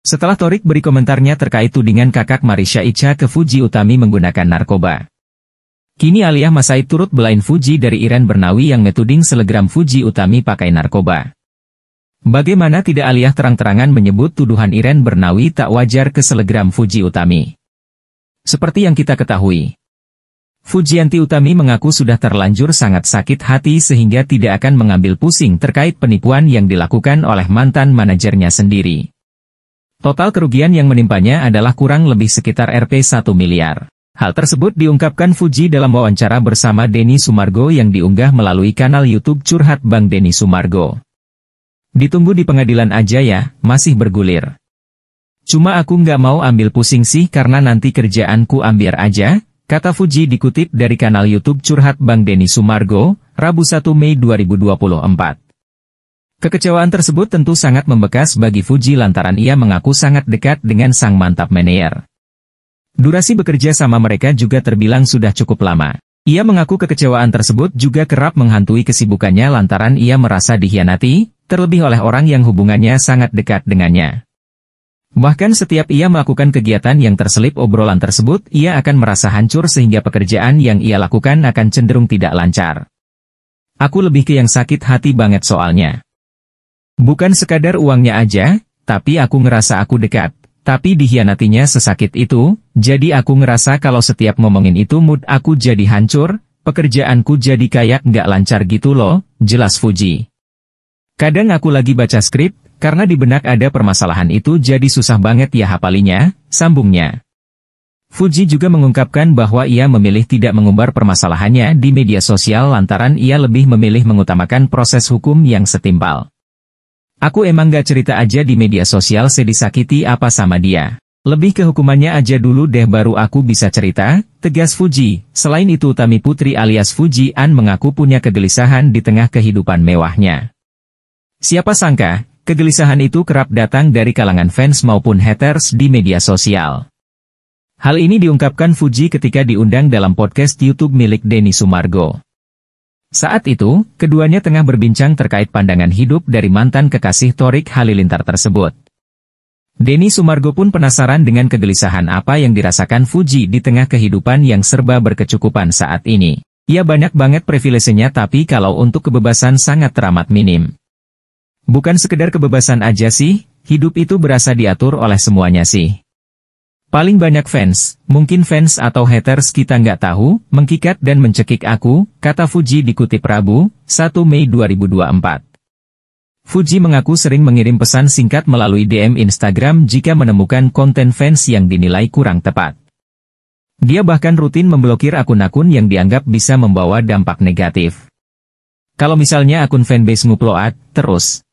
Setelah Torik beri komentarnya terkait tudingan kakak Marisha Icha ke Fuji Utami menggunakan narkoba. Kini Aliyah Masai turut belain Fuji dari Iren Bernawi yang metuding selegram Fuji Utami pakai narkoba. Bagaimana tidak Aliyah terang-terangan menyebut tuduhan Iren Bernawi tak wajar ke selegram Fuji Utami. Seperti yang kita ketahui. Fujianti Utami mengaku sudah terlanjur sangat sakit hati sehingga tidak akan mengambil pusing terkait penipuan yang dilakukan oleh mantan manajernya sendiri. Total kerugian yang menimpanya adalah kurang lebih sekitar Rp 1 miliar. Hal tersebut diungkapkan Fuji dalam wawancara bersama Denny Sumargo yang diunggah melalui kanal YouTube Curhat Bang Denny Sumargo. Ditunggu di pengadilan aja ya, masih bergulir. Cuma aku nggak mau ambil pusing sih karena nanti kerjaanku ambil aja, kata Fuji dikutip dari kanal YouTube Curhat Bang Denny Sumargo, Rabu 1 Mei 2024. Kekecewaan tersebut tentu sangat membekas bagi Fuji lantaran ia mengaku sangat dekat dengan sang mantap manajer. Durasi bekerja sama mereka juga terbilang sudah cukup lama. Ia mengaku kekecewaan tersebut juga kerap menghantui kesibukannya lantaran ia merasa dihianati, terlebih oleh orang yang hubungannya sangat dekat dengannya. Bahkan setiap ia melakukan kegiatan yang terselip obrolan tersebut, ia akan merasa hancur sehingga pekerjaan yang ia lakukan akan cenderung tidak lancar. Aku lebih ke yang sakit hati banget soalnya. Bukan sekadar uangnya aja, tapi aku ngerasa aku dekat. Tapi dihianatinya sesakit itu, jadi aku ngerasa kalau setiap ngomongin itu mood aku jadi hancur, pekerjaanku jadi kayak nggak lancar gitu loh, jelas Fuji. Kadang aku lagi baca skrip, karena di benak ada permasalahan itu jadi susah banget ya hafalinya, sambungnya. Fuji juga mengungkapkan bahwa ia memilih tidak mengumbar permasalahannya di media sosial lantaran ia lebih memilih mengutamakan proses hukum yang setimpal. Aku emang gak cerita aja di media sosial sedisakiti apa sama dia. Lebih ke hukumannya aja dulu deh baru aku bisa cerita, tegas Fuji. Selain itu Tami Putri alias Fuji An mengaku punya kegelisahan di tengah kehidupan mewahnya. Siapa sangka, kegelisahan itu kerap datang dari kalangan fans maupun haters di media sosial. Hal ini diungkapkan Fuji ketika diundang dalam podcast YouTube milik Denny Sumargo. Saat itu, keduanya tengah berbincang terkait pandangan hidup dari mantan kekasih Torik Halilintar tersebut. Denny Sumargo pun penasaran dengan kegelisahan apa yang dirasakan Fuji di tengah kehidupan yang serba berkecukupan saat ini. Ia banyak banget privilege tapi kalau untuk kebebasan sangat teramat minim. Bukan sekedar kebebasan aja sih, hidup itu berasa diatur oleh semuanya sih. Paling banyak fans, mungkin fans atau haters kita nggak tahu, mengkikat dan mencekik aku, kata Fuji dikutip Rabu, 1 Mei 2024. Fuji mengaku sering mengirim pesan singkat melalui DM Instagram jika menemukan konten fans yang dinilai kurang tepat. Dia bahkan rutin memblokir akun-akun yang dianggap bisa membawa dampak negatif. Kalau misalnya akun fanbase ngupload, terus,